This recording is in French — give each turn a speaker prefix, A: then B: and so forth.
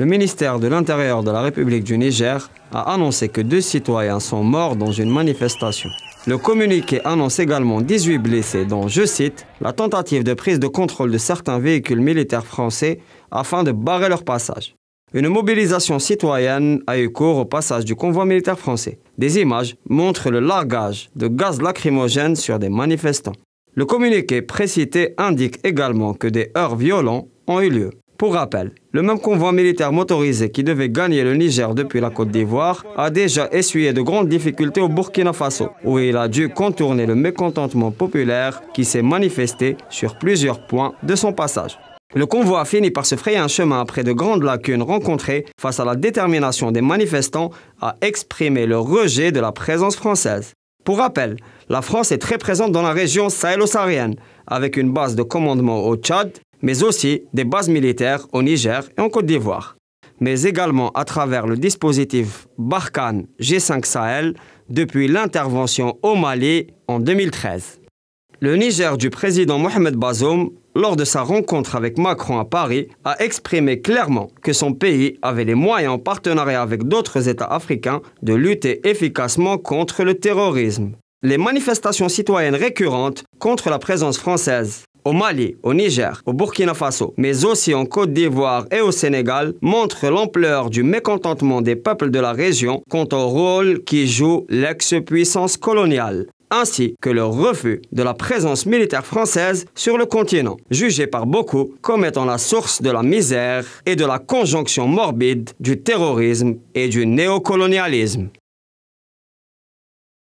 A: le ministère de l'Intérieur de la République du Niger a annoncé que deux citoyens sont morts dans une manifestation. Le communiqué annonce également 18 blessés dont, je cite, la tentative de prise de contrôle de certains véhicules militaires français afin de barrer leur passage. Une mobilisation citoyenne a eu cours au passage du convoi militaire français. Des images montrent le largage de gaz lacrymogène sur des manifestants. Le communiqué précité indique également que des heurts violents ont eu lieu. Pour rappel, le même convoi militaire motorisé qui devait gagner le Niger depuis la Côte d'Ivoire a déjà essuyé de grandes difficultés au Burkina Faso, où il a dû contourner le mécontentement populaire qui s'est manifesté sur plusieurs points de son passage. Le convoi a fini par se frayer un chemin après de grandes lacunes rencontrées face à la détermination des manifestants à exprimer le rejet de la présence française. Pour rappel, la France est très présente dans la région sahélo-saharienne, avec une base de commandement au Tchad, mais aussi des bases militaires au Niger et en Côte d'Ivoire, mais également à travers le dispositif Barkhane G5 Sahel depuis l'intervention au Mali en 2013. Le Niger du président Mohamed Bazoum, lors de sa rencontre avec Macron à Paris, a exprimé clairement que son pays avait les moyens en partenariat avec d'autres États africains de lutter efficacement contre le terrorisme. Les manifestations citoyennes récurrentes contre la présence française au Mali, au Niger, au Burkina Faso, mais aussi en Côte d'Ivoire et au Sénégal, montre l'ampleur du mécontentement des peuples de la région quant au rôle qui joue l'ex-puissance coloniale ainsi que le refus de la présence militaire française sur le continent, jugé par beaucoup comme étant la source de la misère et de la conjonction morbide du terrorisme et du néocolonialisme.